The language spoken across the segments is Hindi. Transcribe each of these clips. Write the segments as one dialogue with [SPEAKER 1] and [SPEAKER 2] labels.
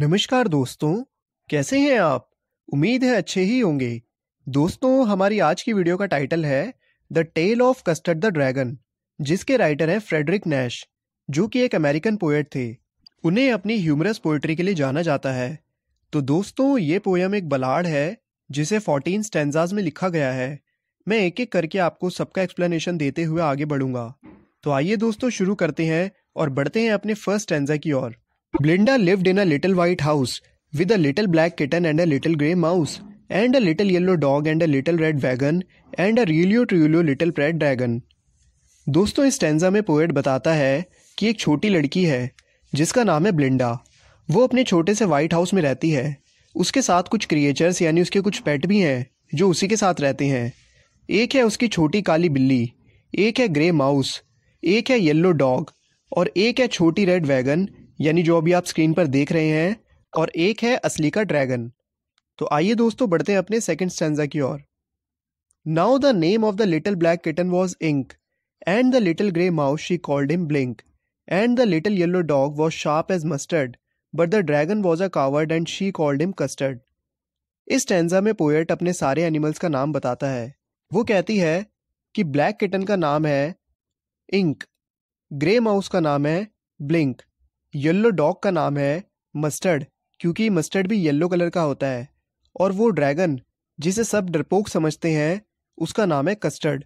[SPEAKER 1] नमस्कार दोस्तों कैसे हैं आप उम्मीद है अच्छे ही होंगे दोस्तों हमारी आज की वीडियो का टाइटल है the tale of Custard the dragon जिसके राइटर हैं फ्रेडरिक नैश जो कि एक अमेरिकन पोएट थे उन्हें अपनी ह्यूमरस पोइट्री के लिए जाना जाता है तो दोस्तों ये पोयम एक बलाड है जिसे फोर्टीन स्टेंजाज में लिखा गया है मैं एक एक करके आपको सबका एक्सप्लेनेशन देते हुए आगे बढ़ूंगा तो आइए दोस्तों शुरू करते हैं और बढ़ते हैं अपने फर्स्ट स्टेंजा की ओर Glinda lived in a little white house with a little black kitten and a little grey mouse and a little yellow dog and a little red wagon and a realio trulio little red dragon. दोस्तों इस स्टेंजा में पोएट बताता है कि एक छोटी लड़की है जिसका नाम है ब्लिंडा वो अपने छोटे से वाइट हाउस में रहती है उसके साथ कुछ क्रिएचर्स यानी उसके कुछ पेट भी हैं जो उसी के साथ रहते हैं एक है उसकी छोटी काली बिल्ली एक है ग्रे माउस एक है येलो डॉग और एक है छोटी रेड वैगन यानी जो अभी आप स्क्रीन पर देख रहे हैं और एक है असली का ड्रैगन तो आइए दोस्तों बढ़ते हैं अपने सेकंड स्टैंजा की ओर now the name of the little black kitten was Ink and the little grey mouse she called him Blink and the little yellow dog was sharp as Mustard but the dragon was a coward and she called him Custard इस टेंजा में पोएट अपने सारे एनिमल्स का नाम बताता है वो कहती है कि ब्लैक किटन का नाम है इंक ग्रे माउस का नाम है ब्लिंक येल्लो डॉग का नाम है मस्टर्ड क्योंकि मस्टर्ड भी येल्लो कलर का होता है और वो ड्रैगन जिसे सब डरपोक समझते हैं उसका नाम है कस्टर्ड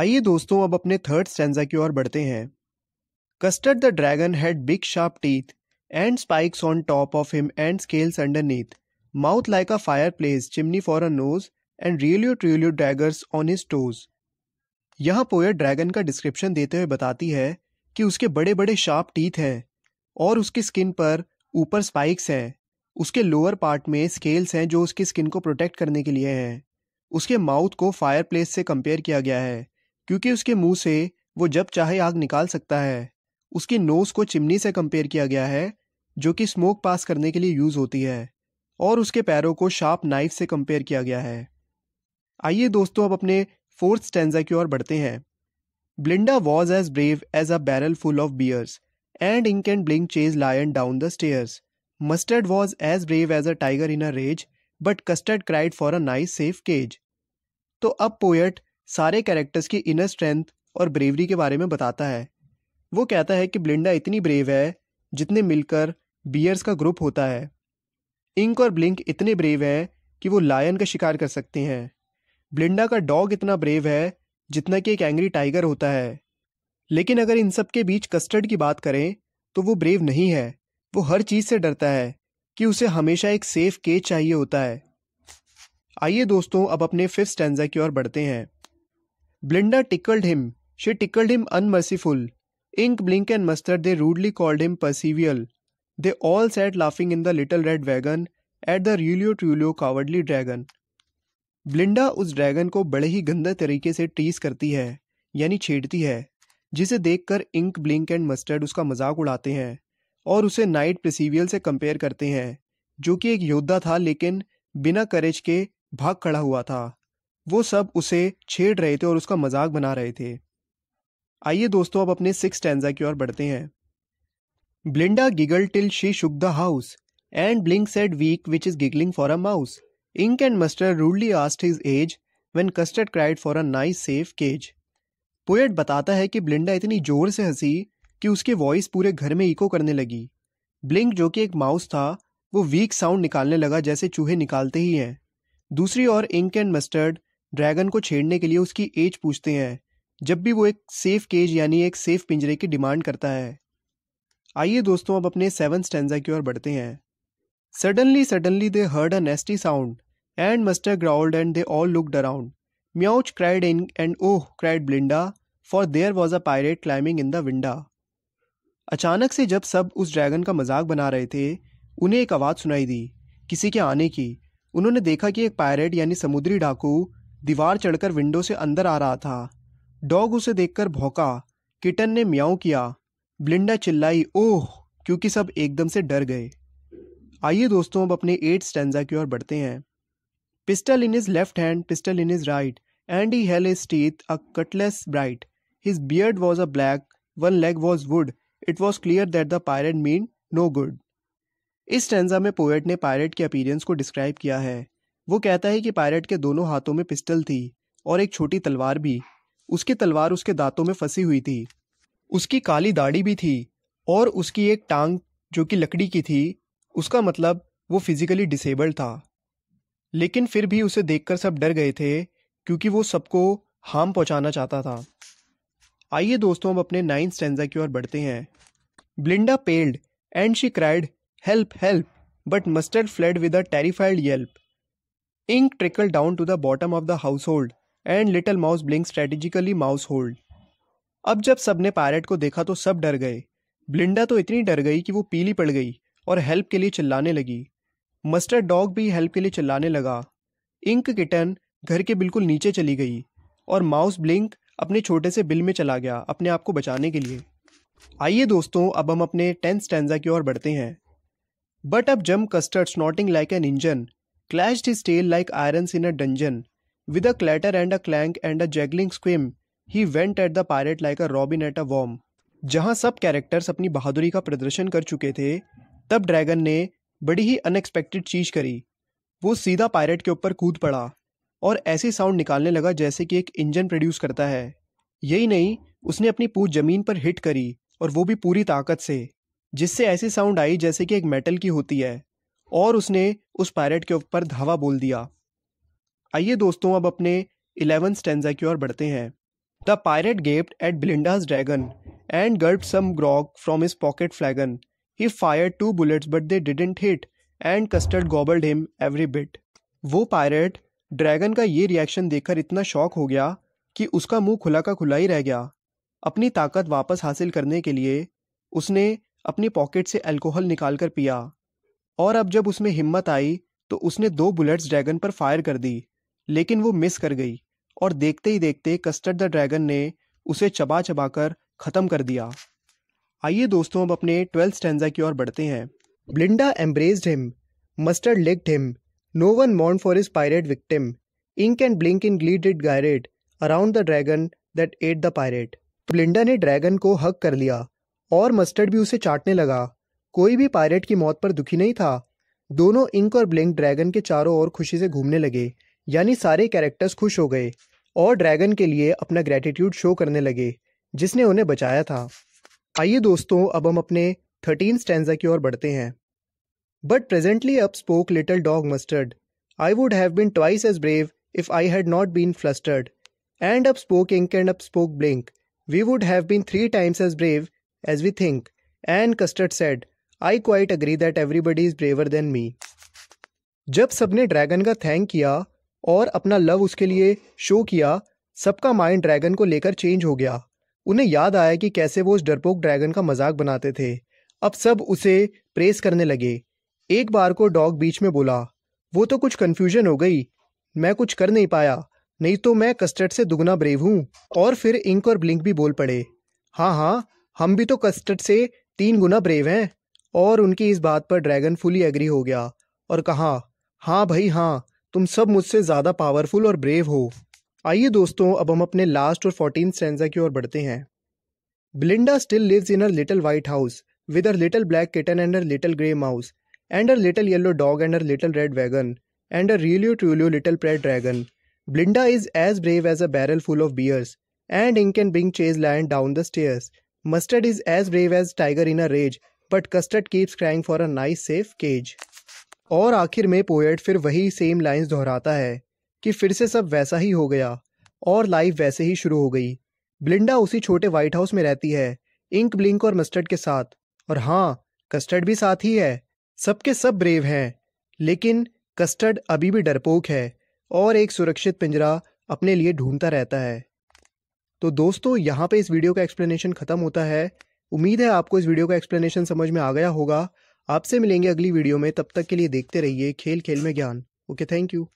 [SPEAKER 1] आइए दोस्तों अब अपने थर्ड स्टेंजा की ओर बढ़ते हैं Custard the dragon had big sharp teeth and spikes on top of him and scales underneath mouth like a fireplace chimney for a nose and realio trulio daggers on his toes यहाँ पोयर ड्रैगन का डिस्क्रिप्शन देते हुए बताती है कि उसके बड़े बड़े शार्प टीथ हैं और उसकी स्किन पर ऊपर स्पाइक्स हैं उसके लोअर पार्ट में स्केल्स हैं जो उसकी स्किन को प्रोटेक्ट करने के लिए हैं उसके माउथ को फायर प्लेस से कंपेयर किया गया है क्योंकि उसके मुंह से वो जब चाहे आग निकाल सकता है उसकी नोज को चिमनी से कंपेयर किया गया है जो कि स्मोक पास करने के लिए यूज़ होती है और उसके पैरों को शार्प नाइफ से कंपेयर किया गया है आइए दोस्तों अब अपने फोर्थ स्टेंजा की ओर बढ़ते हैं Belinda was as brave as a barrel full of bears and Ink and Blink chase lion down the stairs Mustard was as brave as a tiger in a rage but Custard cried for a nice safe cage तो अब पोएट सारे कैरेक्टर्स की इनर स्ट्रेंथ और ब्रेवरी के बारे में बताता है वो कहता है कि ब्लिंडा इतनी ब्रेव है जितने मिलकर बियर्स का ग्रुप होता है इंक और ब्लिंक इतने ब्रेव हैं कि वो लायन का शिकार कर सकते हैं ब्लिंडा का डॉग इतना ब्रेव है जितना कि एक एंग्री टाइगर होता है लेकिन अगर इन सब के बीच कस्टर्ड की बात करें तो वो ब्रेव नहीं है वो हर चीज़ से डरता है कि उसे हमेशा एक सेफ केज चाहिए होता है आइए दोस्तों अब अपने फिफ्थ स्टैंडा की ओर बढ़ते हैं Belinda tickled him she tickled him unmerciful Ink Blink and Mustard they rudely called him Percival they all sat laughing in the little red wagon at the realio trulio cowardly dragon Belinda उस ड्रैगन को बड़े ही गंदे तरीके से टीस करती है यानी छेड़ती है जिसे देखकर इंक ब्लिंक एंड मस्टर्ड उसका मजाक उड़ाते हैं और उसे नाइट प्रिसीवियल से कंपेयर करते हैं जो कि एक योद्धा था लेकिन बिना करेज के भाग खड़ा हुआ था वो सब उसे छेड़ रहे थे और उसका मजाक बना रहे थे आइए दोस्तों अब अपने सिक्स टेंजा की ओर बढ़ते हैं Belinda giggle till she shook the house and Blink said weak which is giggling for a mouse Ink and Mustard rudely asked his age when Custard cried for a nice safe cage poet बताता है कि ब्लिंडा इतनी जोर से हंसी कि उसकी वॉइस पूरे घर में इको करने लगी ब्लिंक जो कि एक माउस था वो वीक साउंड निकालने लगा जैसे चूहे निकालते ही हैं दूसरी ओर इंक एंड मस्टर्ड ड्रैगन को छेड़ने के लिए उसकी एज पूछते हैं जब भी वो एक सेफ केज यानी एक सेफ पिंजरे की डिमांड करता है आइए दोस्तों अब अपने सेवन स्टेंजा की ओर बढ़ते हैं suddenly suddenly they heard a nasty sound and Mustard growled and they all looked around meowch cried Ink and ooh cried Belinda for there was a pirate climbing in the winda अचानक से जब सब उस ड्रैगन का मजाक बना रहे थे उन्हें एक आवाज़ सुनाई दी किसी के आने की उन्होंने देखा कि एक पायरेट यानी समुद्री डाकू दीवार चढ़कर विंडो से अंदर आ रहा था डॉग उसे देखकर भौंका किटन ने म्याऊ किया ब्लिंडा चिल्लाई ओह क्योंकि सब एकदम से डर गए आइए दोस्तों अब अपने एट स्टेंजा की ओर बढ़ते हैं pistol in his left hand pistol in his right and he held his teeth a cutlass bright His beard was a black, one leg was wood. It was clear that the pirate mean no good. इस टेंजा में पोएट ने पायरेट के अपीरेंस को डिस्क्राइब किया है वो कहता है कि पायरेट के दोनों हाथों में पिस्टल थी और एक छोटी तलवार भी उसकी तलवार उसके दांतों में फंसी हुई थी उसकी काली दाढ़ी भी थी और उसकी एक टांग जो कि लकड़ी की थी उसका मतलब वो फिजिकली डिसेबल्ड था लेकिन फिर भी उसे देखकर सब डर गए थे क्योंकि वो सबको हार्म पहुंचाना चाहता था आइए दोस्तों हम अपने नाइन्थ स्टेंजा की ओर बढ़ते हैं Belinda paled and she cried help help but Mustard fled with a terrified yelp Ink trickled down to the bottom of the household and little mouse Blink strategically mouseholed अब जब सबने पायरेट को देखा तो सब डर गए ब्लिंडा तो इतनी डर गई कि वो पीली पड़ गई और हेल्प के लिए चिल्लाने लगी मस्टर डॉग भी हेल्प के लिए चिल्लाने लगा इंक किटन घर के बिल्कुल नीचे चली गई और माउस ब्लिंक अपने छोटे से बिल में चला गया अपने आप को बचाने के लिए आइए दोस्तों अब हम अपने टेंथ स्टैंडा की ओर बढ़ते हैं but up jumped Custard snorting like an engine clashed his tail like iron in a dungeon with a clatter and a clank and a jangling squirm he went at the pirate like a robin at a worm जहां सब कैरेक्टर्स अपनी बहादुरी का प्रदर्शन कर चुके थे तब ड्रैगन ने बड़ी ही अनएक्सपेक्टेड चीज करी वो सीधा पायरेट के ऊपर कूद पड़ा और ऐसे साउंड निकालने लगा जैसे कि एक इंजन प्रोड्यूस करता है यही नहीं उसने अपनी पूछ जमीन पर हिट करी और वो भी पूरी ताकत से जिससे ऐसे साउंड आई जैसे कि एक मेटल की होती है और उसने उस पायरेट के ऊपर धावा बोल दिया आइए दोस्तों अब अपने इलेवन स्टेंजा की ओर बढ़ते हैं the pirate gaped at Belinda's dragon and gulped some grog from his pocket flagon he fired two bullets but they didn't hit and Custard gobbled him every bit वो पायरेट ड्रैगन का ये रिएक्शन देखकर इतना शौक हो गया कि उसका मुंह खुला का खुला ही रह गया अपनी ताकत वापस हासिल करने के लिए उसने अपनी पॉकेट से अल्कोहल निकालकर पिया और अब जब उसमें हिम्मत आई तो उसने दो बुलेट्स ड्रैगन पर फायर कर दी लेकिन वो मिस कर गई और देखते ही देखते कस्टर्ड द ड्रैगन ने उसे चबा चबा कर ख़त्म कर दिया आइए दोस्तों अब अपने ट्वेल्थ स्टैंडा की ओर बढ़ते हैं Belinda embraced him Mustard licked him No one mourned for his pirate victim. Ink and Blink in glee did gyrate around the dragon that ate the pirate. Belinda ने ड्रैगन को हक कर लिया और मस्टर्ड भी उसे चाटने लगा कोई भी पायरेट की मौत पर दुखी नहीं था दोनों इंक और ब्लिंक ड्रैगन के चारों ओर खुशी से घूमने लगे यानी सारे कैरेक्टर्स खुश हो गए और ड्रैगन के लिए अपना ग्रेटिट्यूड शो करने लगे जिसने उन्हें बचाया था आइए दोस्तों अब हम अपने थर्टीन स्टैंडा की ओर बढ़ते हैं But presently up spoke little dog mustard. I would have been twice as brave if I had not been flustered. And up spoke ink and up spoke blink. We would have been three times as brave as we think. And custard said, I quite agree that everybody is braver than me. जब सबने ड्रैगन का थैंक किया और अपना लव उसके लिए शो किया सबका माइंड ड्रैगन को लेकर चेंज हो गया उन्हें याद आया कि कैसे वो उस डरपोक ड्रैगन का मजाक बनाते थे अब सब उसे प्रेस करने लगे एक बार को डॉग बीच में बोला वो तो कुछ कन्फ्यूजन हो गई मैं कुछ कर नहीं पाया नहीं तो मैं कस्टर्ड से दुगना ब्रेव हूँ और फिर इंक और ब्लिंक भी बोल पड़े हाँ हाँ हम भी तो कस्टर्ड से तीन गुना ब्रेव हैं और उनकी इस बात पर ड्रैगन फुली एग्री हो गया और कहा हाँ भाई हाँ तुम सब मुझसे ज़्यादा पावरफुल और ब्रेव हो आइए दोस्तों अब हम अपने लास्ट और फोर्टीन स्टेंजा की ओर बढ़ते हैं Belinda still lives in her little white house with her little black kitten and her little grey mouse and a little yellow dog and a little red wagon and a realio trulio little pet dragon Belinda is as brave as a barrel full of bears and Ink and Blink chase lions down the stairs Mustard is as brave as tiger in a rage but Custard keeps crying for a nice safe cage और आखिर में पोएट फिर वही सेम लाइन्स दोहराता है कि फिर से सब वैसा ही हो गया और लाइफ वैसे ही शुरू हो गई ब्लिंडा उसी छोटे व्हाइट हाउस में रहती है इंक ब्लिंक और मस्टर्ड के साथ और हाँ कस्टर्ड भी साथ ही है सबके सब ब्रेव हैं लेकिन कस्टर्ड अभी भी डरपोक है और एक सुरक्षित पिंजरा अपने लिए ढूंढता रहता है तो दोस्तों यहाँ पे इस वीडियो का एक्सप्लेनेशन ख़त्म होता है उम्मीद है आपको इस वीडियो का एक्सप्लेनेशन समझ में आ गया होगा आपसे मिलेंगे अगली वीडियो में तब तक के लिए देखते रहिए खेल खेल में ज्ञान ओके थैंक यू